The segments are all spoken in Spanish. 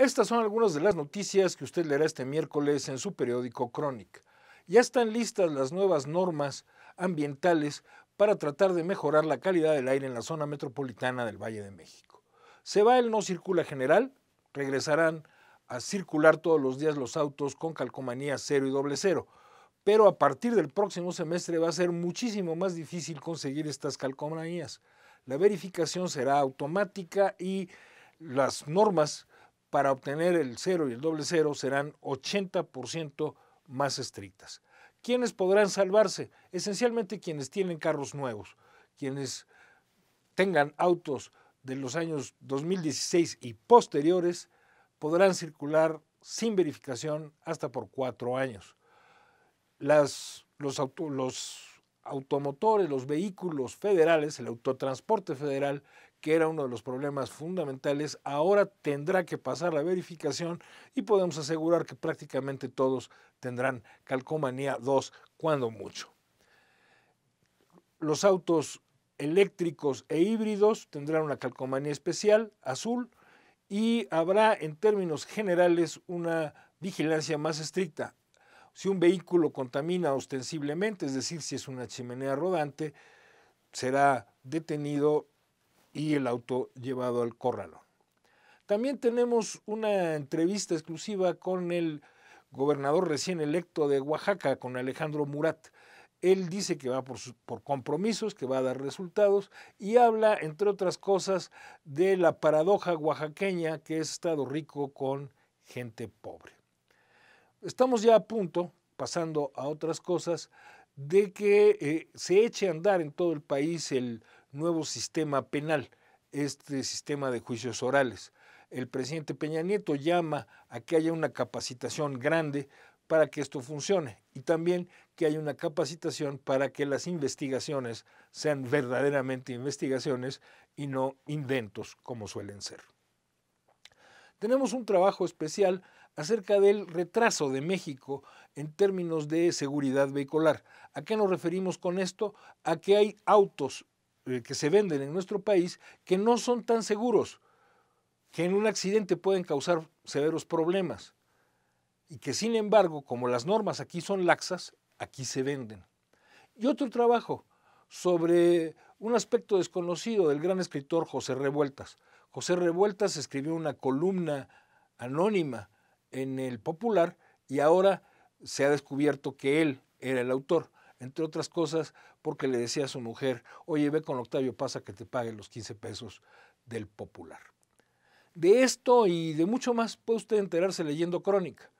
Estas son algunas de las noticias que usted leerá este miércoles en su periódico Crónica. Ya están listas las nuevas normas ambientales para tratar de mejorar la calidad del aire en la zona metropolitana del Valle de México. Se va el no circula general, regresarán a circular todos los días los autos con calcomanía cero y doble cero, pero a partir del próximo semestre va a ser muchísimo más difícil conseguir estas calcomanías. La verificación será automática y las normas para obtener el cero y el doble cero serán 80% más estrictas. ¿Quiénes podrán salvarse? Esencialmente quienes tienen carros nuevos, quienes tengan autos de los años 2016 y posteriores, podrán circular sin verificación hasta por cuatro años. Las, los, los automotores, los vehículos federales, el autotransporte federal que era uno de los problemas fundamentales, ahora tendrá que pasar la verificación y podemos asegurar que prácticamente todos tendrán calcomanía 2 cuando mucho. Los autos eléctricos e híbridos tendrán una calcomanía especial azul y habrá en términos generales una vigilancia más estricta. Si un vehículo contamina ostensiblemente, es decir, si es una chimenea rodante, será detenido y el auto llevado al córralo También tenemos una entrevista exclusiva con el gobernador recién electo de Oaxaca, con Alejandro Murat. Él dice que va por, compromisos, que va a dar resultados y habla, entre otras cosas, de la paradoja oaxaqueña que es Estado rico con gente pobre. Estamos ya a punto, pasando a otras cosas, de que eh, se eche a andar en todo el país el nuevo sistema penal, este sistema de juicios orales. El presidente Peña Nieto llama a que haya una capacitación grande para que esto funcione y también que haya una capacitación para que las investigaciones sean verdaderamente investigaciones y no inventos como suelen ser. Tenemos un trabajo especial acerca del retraso de México en términos de seguridad vehicular. ¿A qué nos referimos con esto? A que hay autos eh, que se venden en nuestro país que no son tan seguros, que en un accidente pueden causar severos problemas y que sin embargo, como las normas aquí son laxas, aquí se venden. Y otro trabajo sobre un aspecto desconocido del gran escritor José Revueltas. José Revueltas escribió una columna anónima en el Popular y ahora se ha descubierto que él era el autor entre otras cosas porque le decía a su mujer, oye, ve con Octavio Pasa que te pague los 15 pesos del popular. De esto y de mucho más puede usted enterarse leyendo Crónica.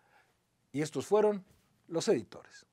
Y estos fueron los editores.